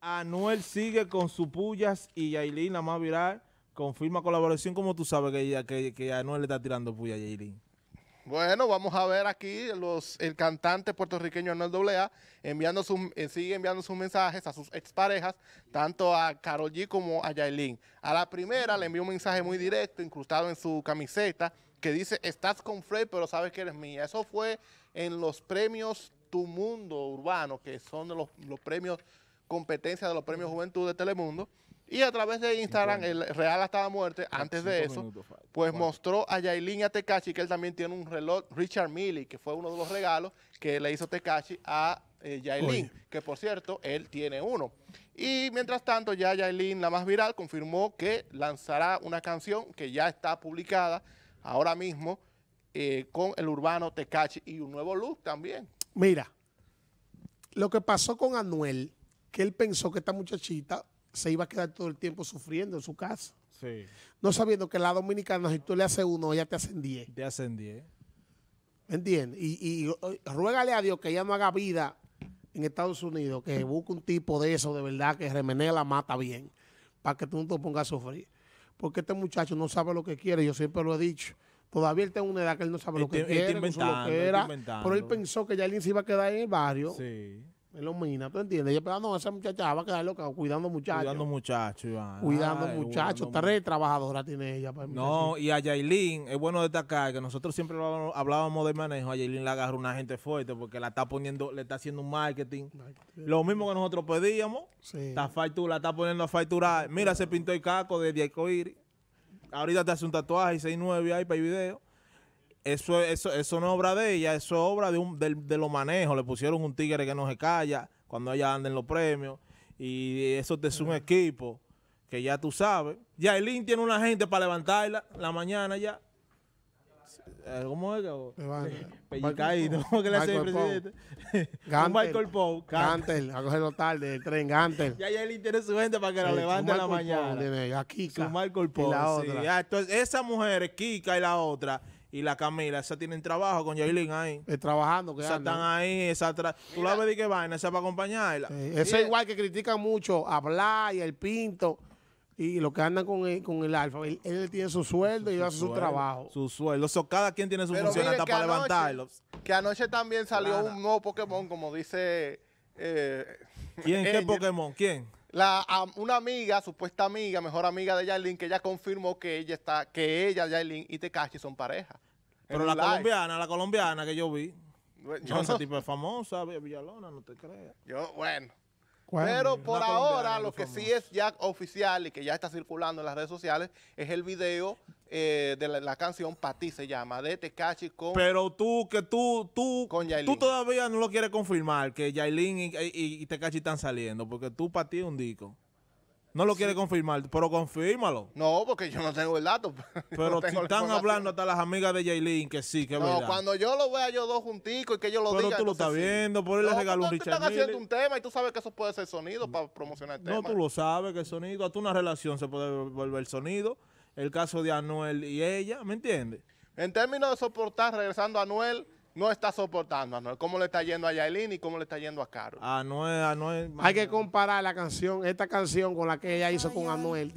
Anuel sigue con su pullas y Yailin, la más viral, confirma colaboración. como tú sabes que, que Anuel le está tirando puya a Yailin? Bueno, vamos a ver aquí los, el cantante puertorriqueño Anuel AA enviando eh, sigue enviando sus mensajes a sus exparejas, tanto a Carol G como a Yailin. A la primera le envió un mensaje muy directo, incrustado en su camiseta, que dice, estás con Fred, pero sabes que eres mía. Eso fue en los premios Tu Mundo Urbano, que son los, los premios competencia de los premios Juventud de Telemundo. Y a través de Instagram, el Real hasta la muerte, antes de eso, pues mostró a Yailin y a Tekashi que él también tiene un reloj Richard Milley, que fue uno de los regalos que le hizo Tekashi a eh, Yailin, que por cierto, él tiene uno. Y mientras tanto, ya Yailin, la más viral, confirmó que lanzará una canción que ya está publicada ahora mismo eh, con el urbano Tekashi y un nuevo look también. Mira, lo que pasó con Anuel él pensó que esta muchachita se iba a quedar todo el tiempo sufriendo en su casa. Sí. No sabiendo que la dominicana, si tú le haces uno, ella te hacen diez. Te hacen diez. ¿Me entiendes? Y, ruégale a Dios que ella no haga vida en Estados Unidos, que busque un tipo de eso, de verdad, que remenea la mata bien, para que tú no te pongas a sufrir. Porque este muchacho no sabe lo que quiere, yo siempre lo he dicho. Todavía él tiene una edad que él no sabe lo que quiere, él Pero él pensó que ya alguien se iba a quedar en el barrio. Sí en los minas, ¿tú entiendes? Ella pero a esa muchacha va a quedar loca cuidando muchachos. Cuidando muchachos, Iván. Cuidando muchachos. Está Tres trabajadoras tiene ella. Pues, no, y a Yailin, es bueno destacar que nosotros siempre hablábamos de manejo. A Yailin la agarró una gente fuerte porque la está poniendo, le está haciendo un marketing. Lo mismo que nosotros pedíamos. La, está poniendo a facturar. Mira, se pintó el caco de Diego Iri. Ahorita te hace un tatuaje y 6-9 ahí para el video. Eso, eso, eso no es obra de ella, eso es obra de, un, del de los manejos. Le pusieron un tigre que no se calla cuando ella anden los premios. Y eso es un equipo que ya tú sabes. Ya Yailin tiene una gente para levantarla la mañana ya. Eh, ¿Cómo es que? Pellicaíto. ¿Cómo que le hace el presidente? Gantel. Michael Gantel. A cogerlo tarde, el tren Gantel. Ya Yailin tiene su gente para que la levante en la mañana. Tiene Kika. Su Michael Poe. la otra. Ah, entonces, Kika y la otra y la Camila, esa tienen trabajo con Jailin ahí. Eh, trabajando, que sea, están ahí, esa atrás. tú la ves de qué vaina, esa para acompañarla. Ese es igual que critican mucho a Blay, el Pinto y lo que andan con el, con el alfa, él, tiene su sueldo y hace su, trabajo. Su sueldo, sea, cada quien tiene su función hasta para levantarlos. Que anoche también salió un nuevo Pokémon, como dice... Eh, ¿Quién? ¿Qué Pokémon? ¿Quién? La, una amiga, supuesta amiga, mejor amiga de Yailin, que ella confirmó que ella está, que ella, Yailin y Tekashi son pareja. Pero la colombiana, la colombiana que yo vi. Yo no, tipo es famosa, Villalona, no te creas. Yo, bueno. Pero por ahora lo que sí es ya oficial y que ya está circulando en las redes sociales es el video eh, de la, canción Pati se llama, de Tecachi con... Pero tú, que tú, tú, tú todavía no lo quieres confirmar, que Yailin y, y, están saliendo, porque tú Pati es un disco. No lo quiere confirmar, pero confírmalo. No, porque yo no tengo el dato. Pero están hablando hasta las amigas de Jaylin que sí, que verdad. No, cuando yo lo vea yo dos junticos y que yo lo pero Pero tú lo estás viendo, por él le regaló un Richard están haciendo un tema y tú sabes que eso puede ser sonido para promocionar el tema. No, tú lo sabes que sonido, tú una relación se puede volver sonido. El caso de Anuel y ella, ¿me entiendes? En términos de soportar, regresando a Anuel no está soportando, Anuel. ¿Cómo le está yendo a Yailin y cómo le está yendo a Caro? Hay que comparar la canción, esta canción con la que ella hizo con Anuel.